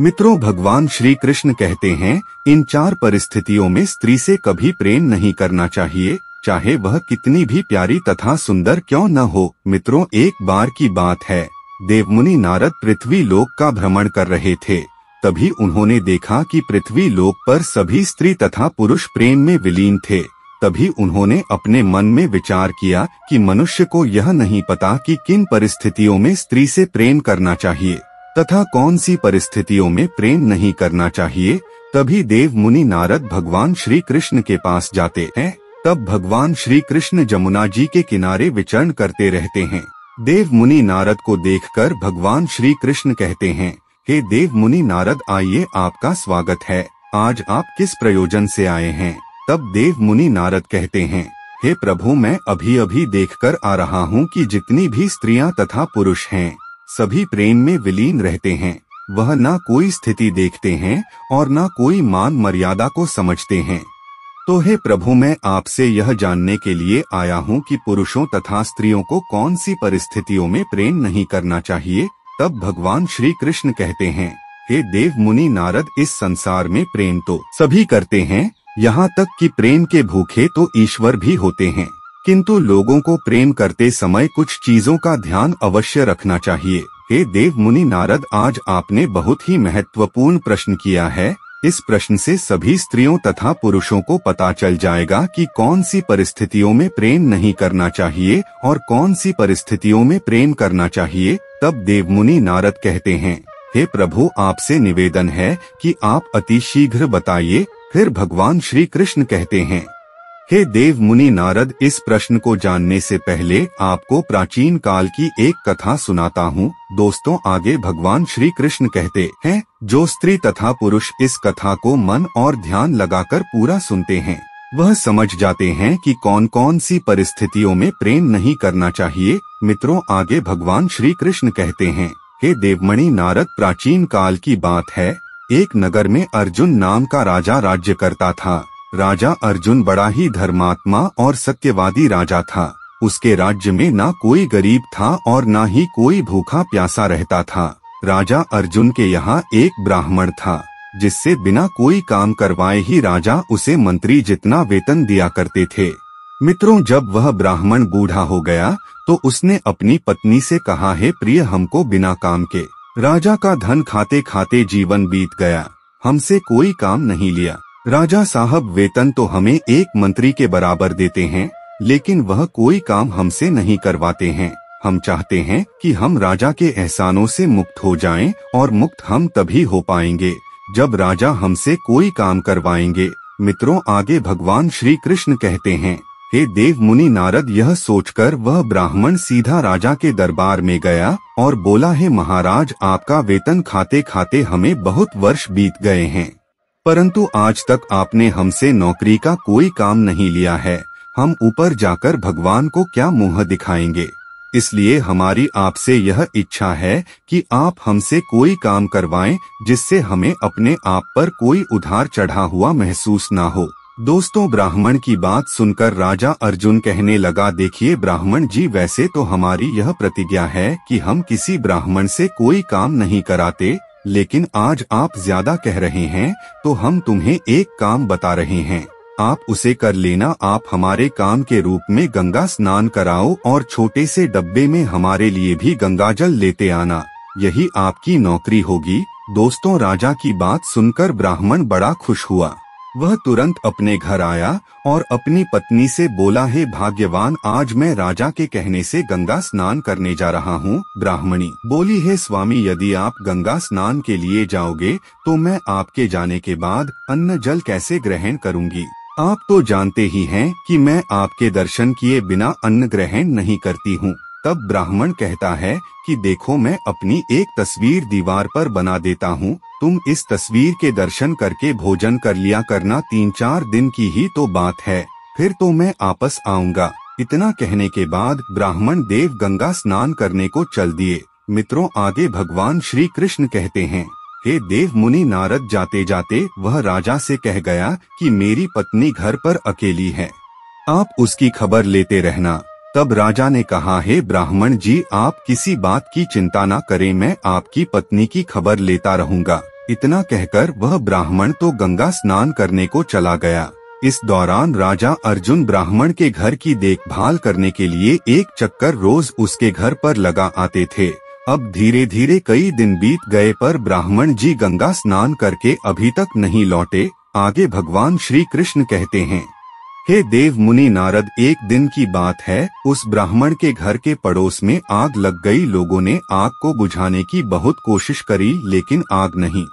मित्रों भगवान श्री कृष्ण कहते हैं इन चार परिस्थितियों में स्त्री से कभी प्रेम नहीं करना चाहिए चाहे वह कितनी भी प्यारी तथा सुंदर क्यों न हो मित्रों एक बार की बात है देवमुनि नारद पृथ्वी लोक का भ्रमण कर रहे थे तभी उन्होंने देखा कि पृथ्वी लोक पर सभी स्त्री तथा पुरुष प्रेम में विलीन थे तभी उन्होंने अपने मन में विचार किया कि मनुष्य को यह नहीं पता कि किन परिस्थितियों में स्त्री से प्रेम करना चाहिए तथा कौन सी परिस्थितियों में प्रेम नहीं करना चाहिए तभी देव मुनि नारद भगवान श्री कृष्ण के पास जाते हैं तब भगवान श्री कृष्ण जमुना जी के किनारे विचरण करते रहते हैं देव मुनि नारद को देखकर भगवान श्री कृष्ण कहते हैं हे देव मुनि नारद आइए आपका स्वागत है आज आप किस प्रयोजन से आए हैं तब देव मुनि नारद कहते हैं हे प्रभु मैं अभी अभी देखकर आ रहा हूँ कि जितनी भी स्त्रियाँ तथा पुरुष हैं सभी प्रेम में विलीन रहते हैं वह ना कोई स्थिति देखते हैं और ना कोई मान मर्यादा को समझते हैं तो हे प्रभु मैं आपसे यह जानने के लिए आया हूँ कि पुरुषों तथा स्त्रियों को कौन सी परिस्थितियों में प्रेम नहीं करना चाहिए तब भगवान श्री कृष्ण कहते हैं हे देव मुनि नारद इस संसार में प्रेम तो सभी करते हैं यहाँ तक कि प्रेम के भूखे तो ईश्वर भी होते हैं किंतु लोगों को प्रेम करते समय कुछ चीजों का ध्यान अवश्य रखना चाहिए हे देव मुनि नारद आज आपने बहुत ही महत्वपूर्ण प्रश्न किया है इस प्रश्न से सभी स्त्रियों तथा पुरुषों को पता चल जाएगा कि कौन सी परिस्थितियों में प्रेम नहीं करना चाहिए और कौन सी परिस्थितियों में प्रेम करना चाहिए तब देव मुनि नारद कहते हैं हे प्रभु आपसे निवेदन है कि आप अति शीघ्र बताइए फिर भगवान श्री कृष्ण कहते हैं हे देव मुनि नारद इस प्रश्न को जानने से पहले आपको प्राचीन काल की एक कथा सुनाता हूँ दोस्तों आगे भगवान श्री कृष्ण कहते हैं जो स्त्री तथा पुरुष इस कथा को मन और ध्यान लगाकर पूरा सुनते हैं वह समझ जाते हैं कि कौन कौन सी परिस्थितियों में प्रेम नहीं करना चाहिए मित्रों आगे भगवान श्री कृष्ण कहते हैं हे देवमणि नारद प्राचीन काल की बात है एक नगर में अर्जुन नाम का राजा राज्य करता था राजा अर्जुन बड़ा ही धर्मात्मा और सत्यवादी राजा था उसके राज्य में ना कोई गरीब था और ना ही कोई भूखा प्यासा रहता था राजा अर्जुन के यहाँ एक ब्राह्मण था जिससे बिना कोई काम करवाए ही राजा उसे मंत्री जितना वेतन दिया करते थे मित्रों जब वह ब्राह्मण बूढ़ा हो गया तो उसने अपनी पत्नी से कहा है प्रिय हमको बिना काम के राजा का धन खाते खाते जीवन बीत गया हमसे कोई काम नहीं लिया राजा साहब वेतन तो हमें एक मंत्री के बराबर देते हैं लेकिन वह कोई काम हमसे नहीं करवाते हैं हम चाहते हैं कि हम राजा के एहसानों से मुक्त हो जाएं और मुक्त हम तभी हो पाएंगे जब राजा हमसे कोई काम करवाएंगे मित्रों आगे भगवान श्री कृष्ण कहते हैं हे देव मुनि नारद यह सोचकर वह ब्राह्मण सीधा राजा के दरबार में गया और बोला है महाराज आपका वेतन खाते खाते हमें बहुत वर्ष बीत गए हैं परंतु आज तक आपने हमसे नौकरी का कोई काम नहीं लिया है हम ऊपर जाकर भगवान को क्या मुंह दिखाएंगे इसलिए हमारी आपसे यह इच्छा है कि आप हमसे कोई काम करवाएं जिससे हमें अपने आप पर कोई उधार चढ़ा हुआ महसूस ना हो दोस्तों ब्राह्मण की बात सुनकर राजा अर्जुन कहने लगा देखिए ब्राह्मण जी वैसे तो हमारी यह प्रतिज्ञा है कि हम किसी ब्राह्मण से कोई काम नहीं कराते लेकिन आज आप ज्यादा कह रहे हैं तो हम तुम्हें एक काम बता रहे हैं आप उसे कर लेना आप हमारे काम के रूप में गंगा स्नान कराओ और छोटे से डब्बे में हमारे लिए भी गंगा जल लेते आना यही आपकी नौकरी होगी दोस्तों राजा की बात सुनकर ब्राह्मण बड़ा खुश हुआ वह तुरंत अपने घर आया और अपनी पत्नी से बोला हे भाग्यवान आज मैं राजा के कहने से गंगा स्नान करने जा रहा हूँ ब्राह्मणी बोली हे स्वामी यदि आप गंगा स्नान के लिए जाओगे तो मैं आपके जाने के बाद अन्न जल कैसे ग्रहण करूँगी आप तो जानते ही हैं कि मैं आपके दर्शन किए बिना अन्न ग्रहण नहीं करती हूँ तब ब्राह्मण कहता है कि देखो मैं अपनी एक तस्वीर दीवार पर बना देता हूँ तुम इस तस्वीर के दर्शन करके भोजन कर लिया करना तीन चार दिन की ही तो बात है फिर तो मैं आपस आऊंगा इतना कहने के बाद ब्राह्मण देव गंगा स्नान करने को चल दिए मित्रों आगे भगवान श्री कृष्ण कहते हैं हे देव मुनि नारद जाते जाते वह राजा से कह गया कि मेरी पत्नी घर पर अकेली है आप उसकी खबर लेते रहना तब राजा ने कहा हे ब्राह्मण जी आप किसी बात की चिंता न करें मैं आपकी पत्नी की खबर लेता रहूंगा इतना कहकर वह ब्राह्मण तो गंगा स्नान करने को चला गया इस दौरान राजा अर्जुन ब्राह्मण के घर की देखभाल करने के लिए एक चक्कर रोज उसके घर पर लगा आते थे अब धीरे धीरे कई दिन बीत गए पर ब्राह्मण जी गंगा स्नान करके अभी तक नहीं लौटे आगे भगवान श्री कृष्ण कहते हैं हे देव मुनि नारद एक दिन की बात है उस ब्राह्मण के घर के पड़ोस में आग लग गई लोगों ने आग को बुझाने की बहुत कोशिश करी लेकिन आग नहीं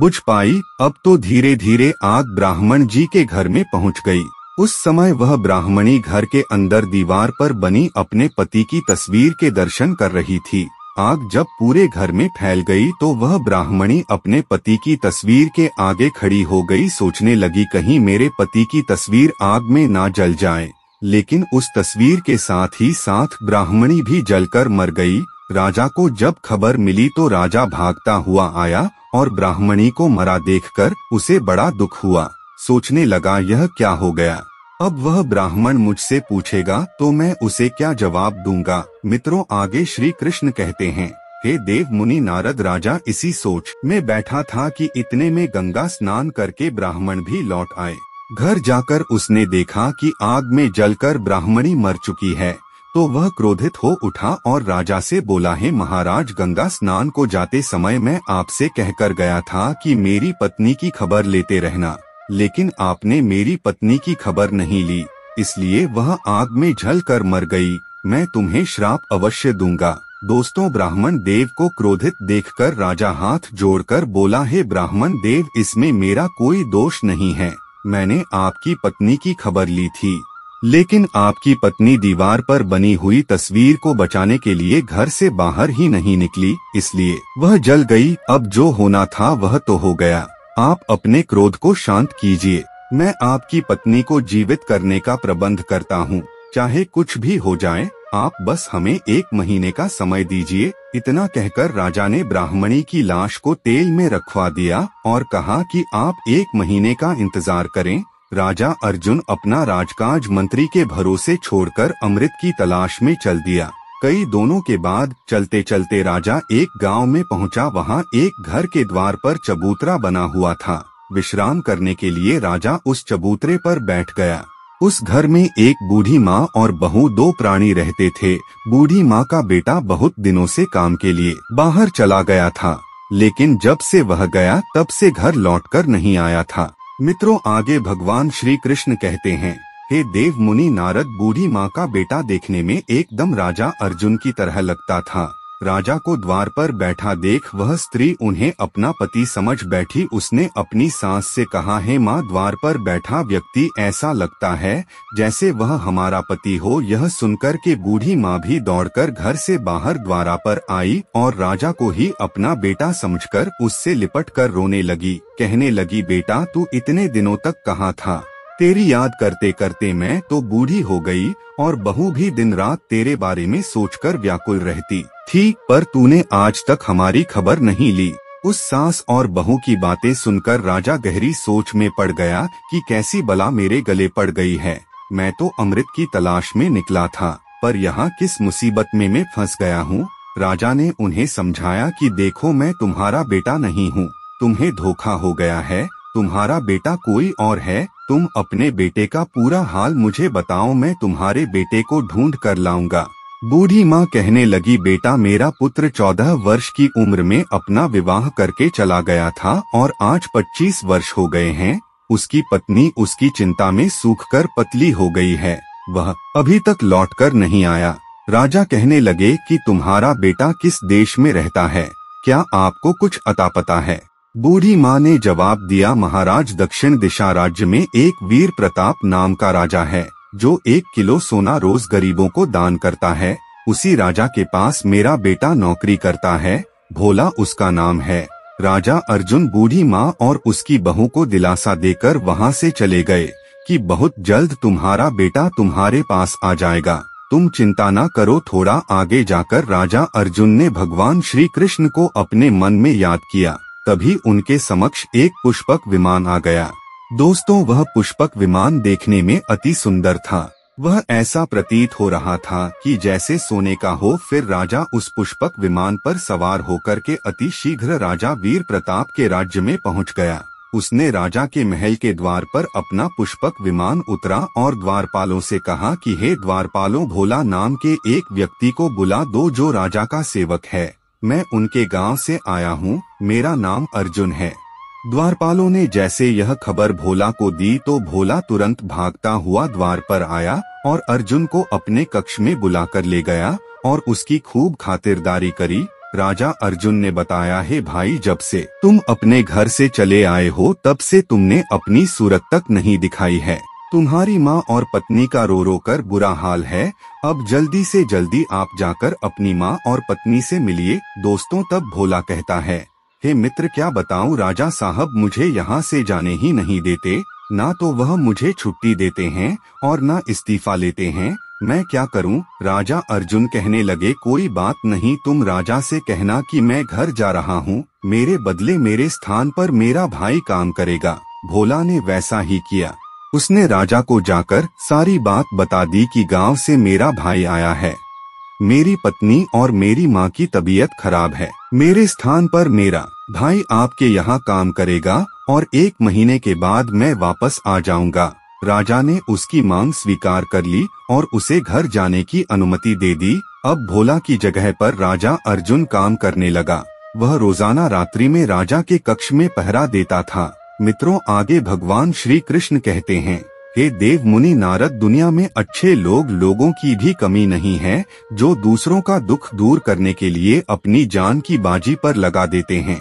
बुझ पाई अब तो धीरे धीरे आग ब्राह्मण जी के घर में पहुंच गई उस समय वह ब्राह्मणी घर के अंदर दीवार पर बनी अपने पति की तस्वीर के दर्शन कर रही थी आग जब पूरे घर में फैल गई तो वह ब्राह्मणी अपने पति की तस्वीर के आगे खड़ी हो गई सोचने लगी कहीं मेरे पति की तस्वीर आग में ना जल जाए लेकिन उस तस्वीर के साथ ही साथ ब्राह्मणी भी जलकर मर गई राजा को जब खबर मिली तो राजा भागता हुआ आया और ब्राह्मणी को मरा देखकर उसे बड़ा दुख हुआ सोचने लगा यह क्या हो गया अब वह ब्राह्मण मुझसे पूछेगा तो मैं उसे क्या जवाब दूंगा मित्रों आगे श्री कृष्ण कहते हैं हे देव मुनि नारद राजा इसी सोच में बैठा था कि इतने में गंगा स्नान करके ब्राह्मण भी लौट आए घर जाकर उसने देखा कि आग में जलकर ब्राह्मणी मर चुकी है तो वह क्रोधित हो उठा और राजा से बोला है महाराज गंगा स्नान को जाते समय मैं आपसे कहकर गया था कि मेरी पत्नी की खबर लेते रहना लेकिन आपने मेरी पत्नी की खबर नहीं ली इसलिए वह आग में झल कर मर गई मैं तुम्हें श्राप अवश्य दूंगा दोस्तों ब्राह्मण देव को क्रोधित देखकर राजा हाथ जोड़कर बोला हे ब्राह्मण देव इसमें मेरा कोई दोष नहीं है मैंने आपकी पत्नी की खबर ली थी लेकिन आपकी पत्नी दीवार पर बनी हुई तस्वीर को बचाने के लिए घर से बाहर ही नहीं निकली इसलिए वह जल गई अब जो होना था वह तो हो गया आप अपने क्रोध को शांत कीजिए मैं आपकी पत्नी को जीवित करने का प्रबंध करता हूँ चाहे कुछ भी हो जाए आप बस हमें एक महीने का समय दीजिए इतना कहकर राजा ने ब्राह्मणी की लाश को तेल में रखवा दिया और कहा कि आप एक महीने का इंतजार करें राजा अर्जुन अपना राजकाज मंत्री के भरोसे छोड़कर अमृत की तलाश में चल दिया कई दोनों के बाद चलते चलते राजा एक गांव में पहुंचा वहां एक घर के द्वार पर चबूतरा बना हुआ था विश्राम करने के लिए राजा उस चबूतरे पर बैठ गया उस घर में एक बूढ़ी माँ और बहू दो प्राणी रहते थे बूढ़ी माँ का बेटा बहुत दिनों से काम के लिए बाहर चला गया था लेकिन जब से वह गया तब से घर लौटकर नहीं आया था मित्रों आगे भगवान श्री कृष्ण कहते हैं हे देव मुनि नारद बूढ़ी माँ का बेटा देखने में एकदम राजा अर्जुन की तरह लगता था राजा को द्वार पर बैठा देख वह स्त्री उन्हें अपना पति समझ बैठी उसने अपनी सास से कहा है माँ द्वार पर बैठा व्यक्ति ऐसा लगता है जैसे वह हमारा पति हो यह सुनकर के बूढ़ी माँ भी दौड़कर घर से बाहर द्वारा पर आई और राजा को ही अपना बेटा समझकर उससे लिपट कर रोने लगी कहने लगी बेटा तू इतने दिनों तक कहाँ था तेरी याद करते करते मैं तो बूढ़ी हो गई और बहू भी दिन रात तेरे बारे में सोचकर व्याकुल रहती थी पर तूने आज तक हमारी खबर नहीं ली उस सास और बहू की बातें सुनकर राजा गहरी सोच में पड़ गया कि कैसी बला मेरे गले पड़ गई है मैं तो अमृत की तलाश में निकला था पर यहाँ किस मुसीबत में मैं फंस गया हूँ राजा ने उन्हें समझाया कि देखो मैं तुम्हारा बेटा नहीं हूँ तुम्हें धोखा हो गया है तुम्हारा बेटा कोई और है तुम अपने बेटे का पूरा हाल मुझे बताओ मैं तुम्हारे बेटे को ढूंढ कर लाऊंगा बूढ़ी माँ कहने लगी बेटा मेरा पुत्र चौदह वर्ष की उम्र में अपना विवाह करके चला गया था और आज पच्चीस वर्ष हो गए हैं उसकी पत्नी उसकी चिंता में सूख कर पतली हो गई है वह अभी तक लौट कर नहीं आया राजा कहने लगे कि तुम्हारा बेटा किस देश में रहता है क्या आपको कुछ अता पता है बूढ़ी माँ ने जवाब दिया महाराज दक्षिण दिशा राज्य में एक वीर प्रताप नाम का राजा है जो एक किलो सोना रोज गरीबों को दान करता है उसी राजा के पास मेरा बेटा नौकरी करता है भोला उसका नाम है राजा अर्जुन बूढ़ी माँ और उसकी बहू को दिलासा देकर वहाँ से चले गए कि बहुत जल्द तुम्हारा बेटा तुम्हारे पास आ जाएगा तुम चिंता ना करो थोड़ा आगे जाकर राजा अर्जुन ने भगवान श्री कृष्ण को अपने मन में याद किया तभी उनके समक्ष एक पुष्पक विमान आ गया दोस्तों वह पुष्पक विमान देखने में अति सुंदर था वह ऐसा प्रतीत हो रहा था कि जैसे सोने का हो फिर राजा उस पुष्पक विमान पर सवार होकर के अति शीघ्र राजा वीर प्रताप के राज्य में पहुंच गया उसने राजा के महल के द्वार पर अपना पुष्पक विमान उतरा और द्वारपालों से कहा कि हे द्वारपालों भोला नाम के एक व्यक्ति को बुला दो जो राजा का सेवक है मैं उनके गांव से आया हूँ मेरा नाम अर्जुन है द्वारपालों ने जैसे यह खबर भोला को दी तो भोला तुरंत भागता हुआ द्वार पर आया और अर्जुन को अपने कक्ष में बुलाकर ले गया और उसकी खूब खातिरदारी करी राजा अर्जुन ने बताया है भाई जब से तुम अपने घर से चले आए हो तब से तुमने अपनी सूरत तक नहीं दिखाई है तुम्हारी माँ और पत्नी का रो रो कर बुरा हाल है अब जल्दी से जल्दी आप जाकर अपनी माँ और पत्नी से मिलिए दोस्तों तब भोला कहता है हे मित्र क्या बताऊँ राजा साहब मुझे यहाँ से जाने ही नहीं देते ना तो वह मुझे छुट्टी देते हैं और ना इस्तीफा लेते हैं मैं क्या करूं? राजा अर्जुन कहने लगे कोई बात नहीं तुम राजा से कहना कि मैं घर जा रहा हूं, मेरे बदले मेरे स्थान पर मेरा भाई काम करेगा भोला ने वैसा ही किया उसने राजा को जाकर सारी बात बता दी कि गांव से मेरा भाई आया है मेरी पत्नी और मेरी माँ की तबीयत खराब है मेरे स्थान पर मेरा भाई आपके यहाँ काम करेगा और एक महीने के बाद मैं वापस आ जाऊंगा राजा ने उसकी मांग स्वीकार कर ली और उसे घर जाने की अनुमति दे दी अब भोला की जगह पर राजा अर्जुन काम करने लगा वह रोजाना रात्रि में राजा के कक्ष में पहरा देता था मित्रों आगे भगवान श्री कृष्ण कहते हैं हे देव मुनि नारद दुनिया में अच्छे लोग लोगों की भी कमी नहीं है जो दूसरों का दुख दूर करने के लिए अपनी जान की बाजी पर लगा देते हैं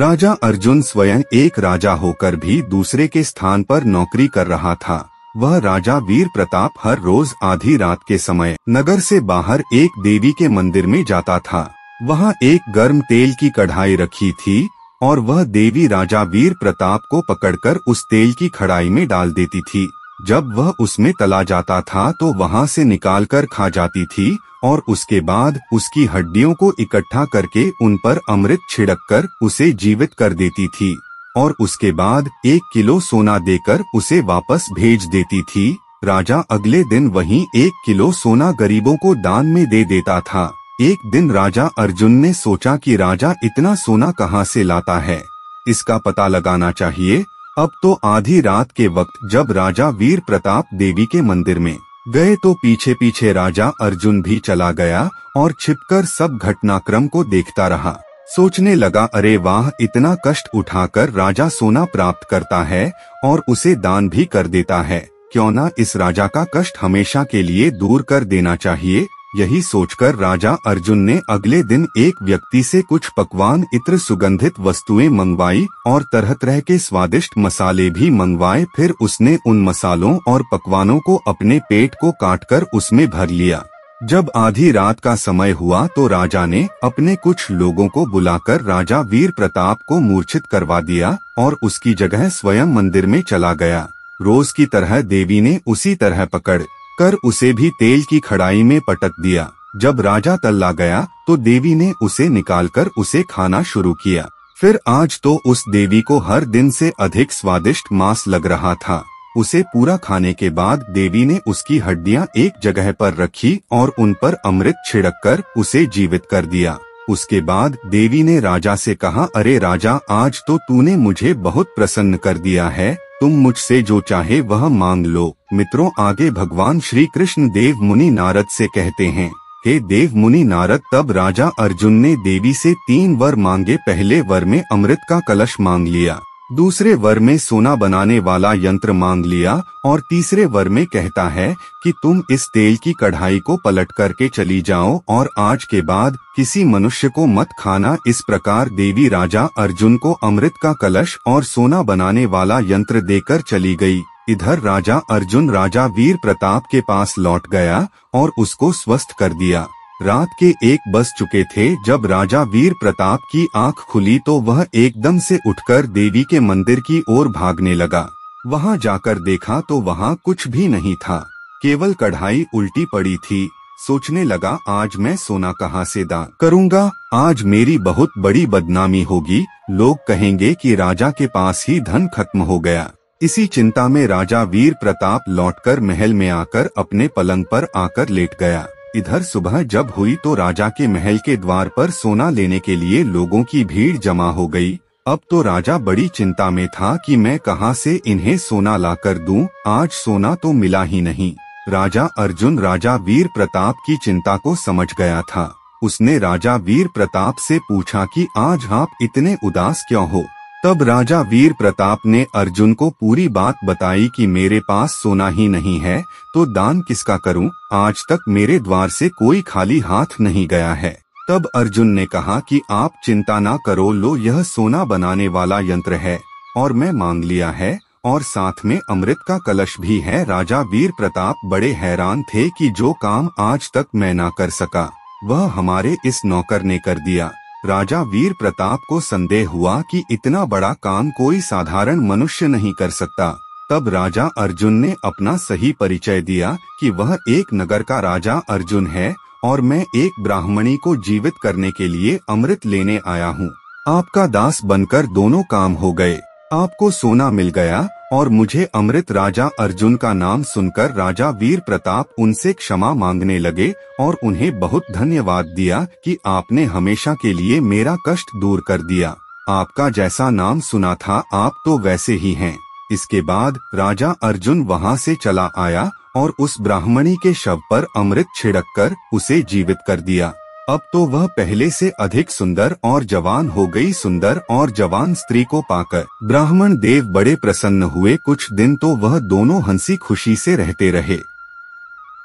राजा अर्जुन स्वयं एक राजा होकर भी दूसरे के स्थान पर नौकरी कर रहा था वह राजा वीर प्रताप हर रोज आधी रात के समय नगर से बाहर एक देवी के मंदिर में जाता था वहाँ एक गर्म तेल की कढ़ाई रखी थी और वह देवी राजा वीर प्रताप को पकड़कर उस तेल की खड़ाई में डाल देती थी जब वह उसमें तला जाता था तो वहाँ से निकालकर खा जाती थी और उसके बाद उसकी हड्डियों को इकट्ठा करके उन पर अमृत छिड़ककर उसे जीवित कर देती थी और उसके बाद एक किलो सोना देकर उसे वापस भेज देती थी राजा अगले दिन वहीं एक किलो सोना गरीबों को दान में दे देता था एक दिन राजा अर्जुन ने सोचा कि राजा इतना सोना कहाँ से लाता है इसका पता लगाना चाहिए अब तो आधी रात के वक्त जब राजा वीर प्रताप देवी के मंदिर में गए तो पीछे पीछे राजा अर्जुन भी चला गया और छिपकर सब घटनाक्रम को देखता रहा सोचने लगा अरे वाह इतना कष्ट उठाकर राजा सोना प्राप्त करता है और उसे दान भी कर देता है क्यों ना इस राजा का कष्ट हमेशा के लिए दूर कर देना चाहिए यही सोचकर राजा अर्जुन ने अगले दिन एक व्यक्ति से कुछ पकवान इत्र सुगंधित वस्तुएं मंगवाई और तरह तरह के स्वादिष्ट मसाले भी मंगवाए फिर उसने उन मसालों और पकवानों को अपने पेट को काटकर उसमें भर लिया जब आधी रात का समय हुआ तो राजा ने अपने कुछ लोगों को बुलाकर राजा वीर प्रताप को मूर्छित करवा दिया और उसकी जगह स्वयं मंदिर में चला गया रोज की तरह देवी ने उसी तरह पकड़ कर उसे भी तेल की खड़ाई में पटक दिया जब राजा तल्ला गया तो देवी ने उसे निकालकर उसे खाना शुरू किया फिर आज तो उस देवी को हर दिन से अधिक स्वादिष्ट मांस लग रहा था उसे पूरा खाने के बाद देवी ने उसकी हड्डियां एक जगह पर रखी और उन पर अमृत छिड़क कर उसे जीवित कर दिया उसके बाद देवी ने राजा से कहा अरे राजा आज तो तूने मुझे बहुत प्रसन्न कर दिया है तुम मुझसे जो चाहे वह मांग लो मित्रों आगे भगवान श्री कृष्ण देव मुनि नारद से कहते हैं हे देव मुनि नारद तब राजा अर्जुन ने देवी से तीन वर मांगे पहले वर में अमृत का कलश मांग लिया दूसरे वर में सोना बनाने वाला यंत्र मांग लिया और तीसरे वर में कहता है कि तुम इस तेल की कढ़ाई को पलट करके चली जाओ और आज के बाद किसी मनुष्य को मत खाना इस प्रकार देवी राजा अर्जुन को अमृत का कलश और सोना बनाने वाला यंत्र देकर चली गई इधर राजा अर्जुन राजा वीर प्रताप के पास लौट गया और उसको स्वस्थ कर दिया रात के एक बज चुके थे जब राजा वीर प्रताप की आंख खुली तो वह एकदम से उठकर देवी के मंदिर की ओर भागने लगा वहां जाकर देखा तो वहां कुछ भी नहीं था केवल कढ़ाई उल्टी पड़ी थी सोचने लगा आज मैं सोना कहाँ से दान करूँगा आज मेरी बहुत बड़ी बदनामी होगी लोग कहेंगे कि राजा के पास ही धन खत्म हो गया इसी चिंता में राजा वीर प्रताप लौटकर महल में आकर अपने पलंग पर आकर लेट गया इधर सुबह जब हुई तो राजा के महल के द्वार पर सोना लेने के लिए लोगों की भीड़ जमा हो गई अब तो राजा बड़ी चिंता में था कि मैं कहां से इन्हें सोना ला कर दूं, आज सोना तो मिला ही नहीं राजा अर्जुन राजा वीर प्रताप की चिंता को समझ गया था उसने राजा वीर प्रताप से पूछा कि आज आप इतने उदास क्यों हो तब राजा वीर प्रताप ने अर्जुन को पूरी बात बताई कि मेरे पास सोना ही नहीं है तो दान किसका करूं? आज तक मेरे द्वार से कोई खाली हाथ नहीं गया है तब अर्जुन ने कहा कि आप चिंता ना करो लो यह सोना बनाने वाला यंत्र है और मैं मांग लिया है और साथ में अमृत का कलश भी है राजा वीर प्रताप बड़े हैरान थे कि जो काम आज तक मैं ना कर सका वह हमारे इस नौकर ने कर दिया राजा वीर प्रताप को संदेह हुआ कि इतना बड़ा काम कोई साधारण मनुष्य नहीं कर सकता तब राजा अर्जुन ने अपना सही परिचय दिया कि वह एक नगर का राजा अर्जुन है और मैं एक ब्राह्मणी को जीवित करने के लिए अमृत लेने आया हूँ आपका दास बनकर दोनों काम हो गए आपको सोना मिल गया और मुझे अमृत राजा अर्जुन का नाम सुनकर राजा वीर प्रताप उनसे क्षमा मांगने लगे और उन्हें बहुत धन्यवाद दिया कि आपने हमेशा के लिए मेरा कष्ट दूर कर दिया आपका जैसा नाम सुना था आप तो वैसे ही हैं। इसके बाद राजा अर्जुन वहां से चला आया और उस ब्राह्मणी के शव पर अमृत छिड़क कर उसे जीवित कर दिया अब तो वह पहले से अधिक सुंदर और जवान हो गई सुंदर और जवान स्त्री को पाकर ब्राह्मण देव बड़े प्रसन्न हुए कुछ दिन तो वह दोनों हंसी खुशी से रहते रहे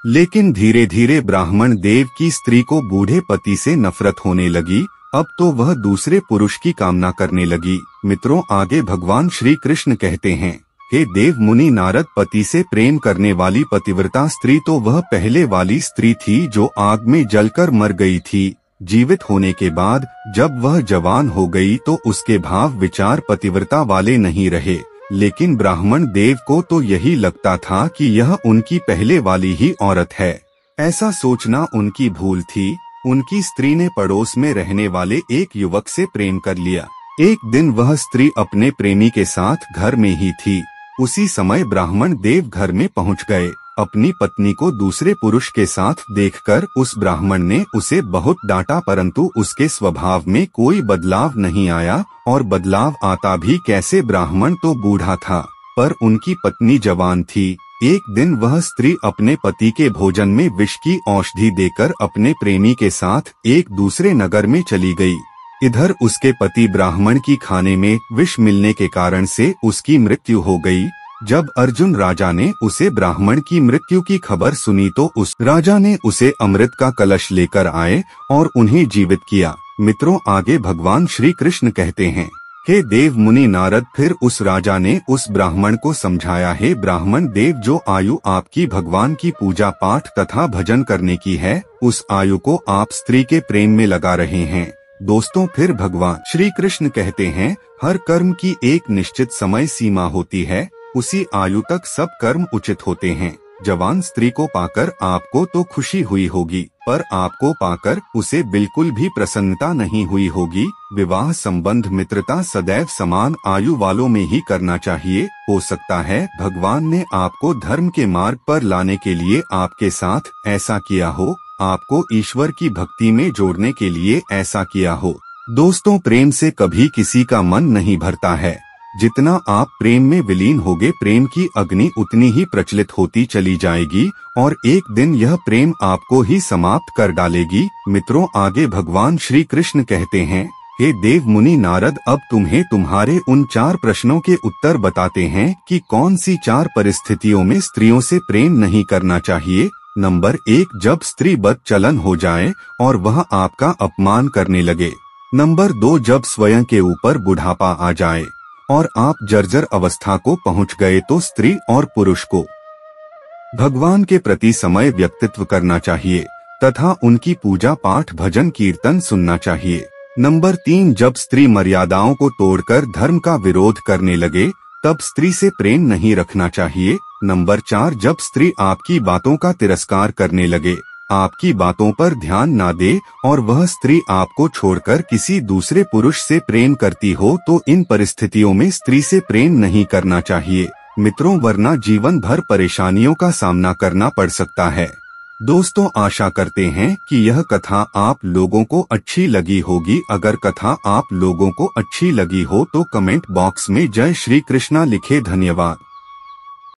लेकिन धीरे धीरे ब्राह्मण देव की स्त्री को बूढ़े पति से नफरत होने लगी अब तो वह दूसरे पुरुष की कामना करने लगी मित्रों आगे भगवान श्री कृष्ण कहते हैं हे देव मुनि नारद पति से प्रेम करने वाली पतिव्रता स्त्री तो वह पहले वाली स्त्री थी जो आग में जलकर मर गई थी जीवित होने के बाद जब वह जवान हो गई तो उसके भाव विचार पतिव्रता वाले नहीं रहे लेकिन ब्राह्मण देव को तो यही लगता था कि यह उनकी पहले वाली ही औरत है ऐसा सोचना उनकी भूल थी उनकी स्त्री ने पड़ोस में रहने वाले एक युवक से प्रेम कर लिया एक दिन वह स्त्री अपने प्रेमी के साथ घर में ही थी उसी समय ब्राह्मण देव घर में पहुंच गए अपनी पत्नी को दूसरे पुरुष के साथ देखकर उस ब्राह्मण ने उसे बहुत डांटा परंतु उसके स्वभाव में कोई बदलाव नहीं आया और बदलाव आता भी कैसे ब्राह्मण तो बूढ़ा था पर उनकी पत्नी जवान थी एक दिन वह स्त्री अपने पति के भोजन में विष की औषधि देकर अपने प्रेमी के साथ एक दूसरे नगर में चली गई इधर उसके पति ब्राह्मण की खाने में विष मिलने के कारण से उसकी मृत्यु हो गई जब अर्जुन राजा ने उसे ब्राह्मण की मृत्यु की खबर सुनी तो उस राजा ने उसे अमृत का कलश लेकर आए और उन्हें जीवित किया मित्रों आगे भगवान श्री कृष्ण कहते हैं हे देव मुनि नारद फिर उस राजा ने उस ब्राह्मण को समझाया है ब्राह्मण देव जो आयु आपकी भगवान की पूजा पाठ तथा भजन करने की है उस आयु को आप स्त्री के प्रेम में लगा रहे हैं दोस्तों फिर भगवान श्री कृष्ण कहते हैं हर कर्म की एक निश्चित समय सीमा होती है उसी आयु तक सब कर्म उचित होते हैं जवान स्त्री को पाकर आपको तो खुशी हुई होगी पर आपको पाकर उसे बिल्कुल भी प्रसन्नता नहीं हुई होगी विवाह संबंध मित्रता सदैव समान आयु वालों में ही करना चाहिए हो सकता है भगवान ने आपको धर्म के मार्ग पर लाने के लिए आपके साथ ऐसा किया हो आपको ईश्वर की भक्ति में जोड़ने के लिए ऐसा किया हो दोस्तों प्रेम से कभी किसी का मन नहीं भरता है जितना आप प्रेम में विलीन होगे प्रेम की अग्नि उतनी ही प्रचलित होती चली जाएगी और एक दिन यह प्रेम आपको ही समाप्त कर डालेगी मित्रों आगे भगवान श्री कृष्ण कहते हैं हे देव मुनि नारद अब तुम्हें तुम्हारे उन चार प्रश्नों के उत्तर बताते हैं कि कौन सी चार परिस्थितियों में स्त्रियों से प्रेम नहीं करना चाहिए नंबर एक जब स्त्री बद चलन हो जाए और वह आपका अपमान करने लगे नंबर दो जब स्वयं के ऊपर बुढ़ापा आ जाए और आप जर्जर अवस्था को पहुंच गए तो स्त्री और पुरुष को भगवान के प्रति समय व्यक्तित्व करना चाहिए तथा उनकी पूजा पाठ भजन कीर्तन सुनना चाहिए नंबर तीन जब स्त्री मर्यादाओं को तोड़कर धर्म का विरोध करने लगे तब स्त्री से प्रेम नहीं रखना चाहिए नंबर चार जब स्त्री आपकी बातों का तिरस्कार करने लगे आपकी बातों पर ध्यान ना दे और वह स्त्री आपको छोड़कर किसी दूसरे पुरुष से प्रेम करती हो तो इन परिस्थितियों में स्त्री से प्रेम नहीं करना चाहिए मित्रों वरना जीवन भर परेशानियों का सामना करना पड़ सकता है दोस्तों आशा करते हैं कि यह कथा आप लोगों को अच्छी लगी होगी अगर कथा आप लोगों को अच्छी लगी हो तो कमेंट बॉक्स में जय श्री कृष्णा लिखे धन्यवाद